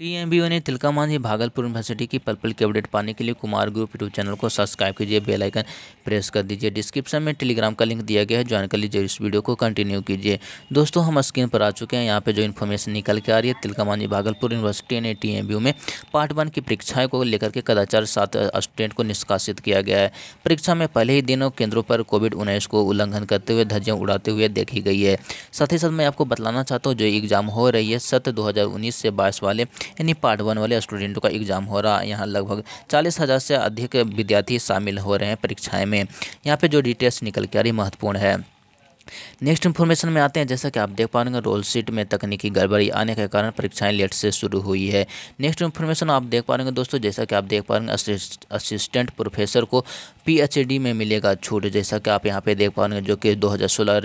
टीएमबीओ ने तिलका मांझी भागलपुर यूनिवर्सिटी की पल पल की अपडेट पाने के लिए कुमार ग्रुप यूट्यूब चैनल को सब्सक्राइब कीजिए बेल आइकन प्रेस कर दीजिए डिस्क्रिप्शन में टेलीग्राम का लिंक दिया गया है ज्वाइन कर लीजिए इस वीडियो को कंटिन्यू कीजिए दोस्तों हम स्क्रीन पर आ चुके हैं यहाँ पे जो इन्फॉर्मेशन निकल के आ रही है तिलका मांझी भागलपुर यूनिवर्सिटी ने टी में पार्ट वन की परीक्षाएं को लेकर के कदाचार सात स्टूडेंट को निष्कासित किया गया है परीक्षा में पहले ही दिनों केंद्रों पर कोविड उन्नीस को उल्लंघन करते हुए धज्जियाँ उड़ाते हुए देखी गई है साथ ही साथ मैं आपको बतलाना चाहता हूँ जो एग्ज़ाम हो रही है सत्र दो से बाईस वाले यानी पार्ट वन वाले स्टूडेंटों का एग्ज़ाम हो रहा है यहाँ लगभग चालीस हज़ार से अधिक विद्यार्थी शामिल हो रहे हैं परीक्षाएं में यहाँ पे जो डिटेल्स निकल के आ रही महत्वपूर्ण है नेक्स्ट इन्फॉर्मेशन में आते हैं जैसा कि आप देख पा रहे हैं रोल सीट में तकनीकी गड़बड़ी आने के कारण परीक्षाएं लेट से शुरू हुई है नेक्स्ट इन्फॉर्मेशन आप देख पा रहे हैं दोस्तों जैसा कि आप देख पा रहे हैं असिस्टेंट प्रोफेसर को पीएचडी में मिलेगा छूट जैसा कि आप यहाँ पे देख पा रहे हैं जो कि दो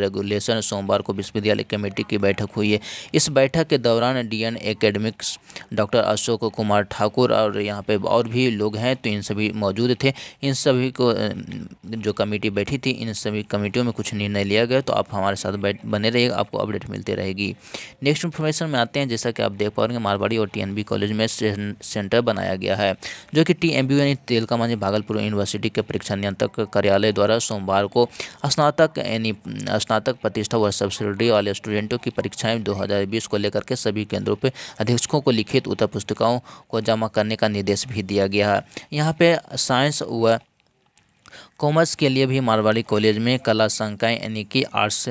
रेगुलेशन सोमवार को विश्वविद्यालय कमेटी की बैठक हुई है इस बैठक के दौरान D academics doctor Ashok Kumar Thakur और यहाँ पे और भी लोग हैं तो इन सभी मौजूद थे इन सभी को जो कमेटी बैठी थी इन सभी कमेटियों में कुछ निर्णय लिया गया तो आप हमारे साथ बने रहिएगा आपको अपडेट मिलती रहेगी नेक्स्ट इन्फॉर्मेशन में आते हैं जैसा कि आप देख पा रहे मारवाड़ी और टी कॉलेज में सेंटर बनाया गया है जो कि टी एम यानी तेलका मांझी भागलपुर यूनिवर्सिटी के परीक्षा नियंत्रक कार्यालय द्वारा सोमवार को स्नातक यानी स्नातक प्रतिष्ठा व सब्सिडी वाले स्टूडेंटों की परीक्षाएं 2020 को लेकर के सभी केंद्रों पर अधीक्षकों को लिखित उत्तर पुस्तिकाओं को जमा करने का निर्देश भी दिया गया है यहाँ पे साइंस व कॉमर्स के लिए भी मारवाड़ी कॉलेज में कला संकाय यानी कि आर्ट्स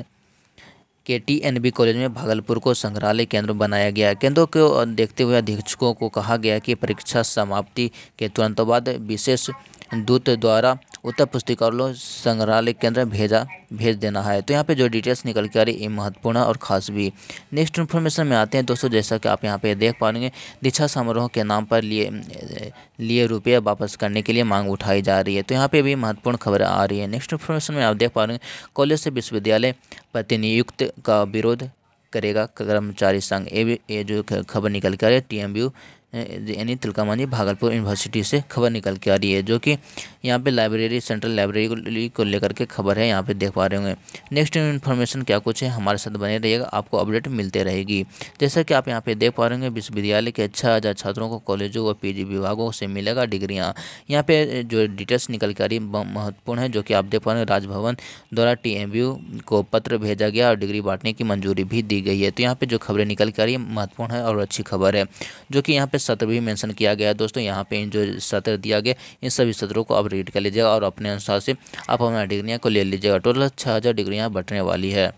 के टी एन बी कॉलेज में भागलपुर को संग्रहालय केंद्र बनाया गया है केंद्रों को देखते हुए अधीक्षकों को कहा गया कि परीक्षा समाप्ति के तुरंत बाद विशेष दूत द्वारा उत्तर पुस्तिकालय संग्रहालय केंद्र भेजा भेज देना है तो यहाँ पे जो डिटेल्स निकल के आ रही है ये महत्वपूर्ण और खास भी नेक्स्ट इन्फॉर्मेशन में आते हैं दोस्तों जैसा कि आप यहाँ पे देख पा रहे दीक्षा समारोह के नाम पर लिए लिए रुपये वापस करने के लिए मांग उठाई जा रही है तो यहाँ पे भी महत्वपूर्ण खबर आ रही है नेक्स्ट इन्फॉर्मेशन में आप देख पा रहे कॉलेज से विश्वविद्यालय प्रतिनियुक्त का विरोध करेगा कर्मचारी संघ ये ये जो खबर निकल कर टी एम यू यानी तिलकामानी भागलपुर यूनिवर्सिटी से खबर निकल के आ रही है जो कि यहाँ पे लाइब्रेरी सेंट्रल लाइब्रेरी को लेकर के खबर है यहाँ पे देख पा रहे होंगे नेक्स्ट इन्फॉर्मेशन क्या कुछ है हमारे साथ बने रहिएगा आपको अपडेट मिलते रहेगी जैसा कि आप यहाँ पे देख पा रहे होंगे विश्वविद्यालय के अच्छा हज़ार छात्रों को कॉलेजों व पी विभागों से मिलेगा डिग्रियाँ यहाँ पर जो डिटेल्स निकल के आ रही महत्वपूर्ण है जो कि आप देख पा रहे हैं राजभवन द्वारा टी को पत्र भेजा गया और डिग्री बांटने की मंजूरी भी दी गई है तो यहाँ पर जो खबरें निकल के आ रही है महत्वपूर्ण है और अच्छी खबर है जो कि यहाँ पर सत्र भी मेंशन किया गया है दोस्तों यहाँ पे जो सत्र दिया गया इन सभी सत्रों को आप रीड कर लीजिएगा और अपने अनुसार से आप अपना डिग्रियाँ को ले लीजिएगा टोटल छः हज़ार डिग्रियाँ बटने वाली है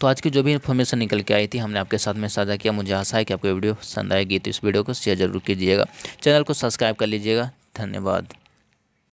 तो आज की जो भी इन्फॉर्मेशन निकल के आई थी हमने आपके साथ में साझा किया मुझे आशा है कि आपको वीडियो पसंद आएगी तो इस वीडियो को शेयर जरूर कीजिएगा चैनल को सब्सक्राइब कर लीजिएगा धन्यवाद